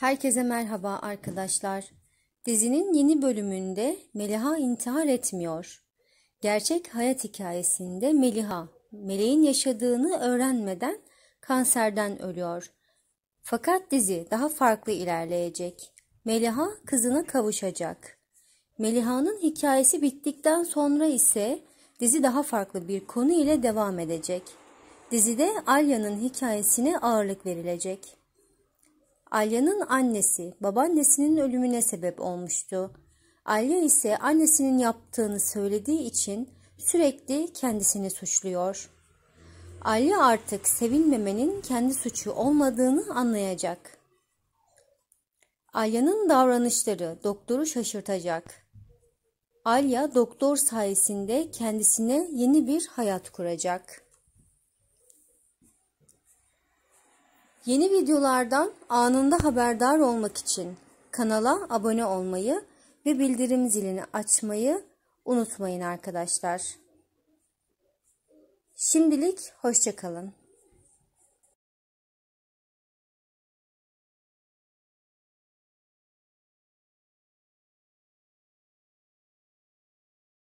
Herkese merhaba arkadaşlar. Dizinin yeni bölümünde Meliha intihar etmiyor. Gerçek hayat hikayesinde Meliha, meleğin yaşadığını öğrenmeden kanserden ölüyor. Fakat dizi daha farklı ilerleyecek. Meliha kızına kavuşacak. Meliha'nın hikayesi bittikten sonra ise dizi daha farklı bir konu ile devam edecek. Dizide Alya'nın hikayesine ağırlık verilecek. Alya'nın annesi babaannesinin ölümüne sebep olmuştu. Alya ise annesinin yaptığını söylediği için sürekli kendisini suçluyor. Alya artık sevilmemenin kendi suçu olmadığını anlayacak. Alya'nın davranışları doktoru şaşırtacak. Alya doktor sayesinde kendisine yeni bir hayat kuracak.'' Yeni videolardan anında haberdar olmak için kanala abone olmayı ve bildirim zilini açmayı unutmayın arkadaşlar. Şimdilik hoşçakalın.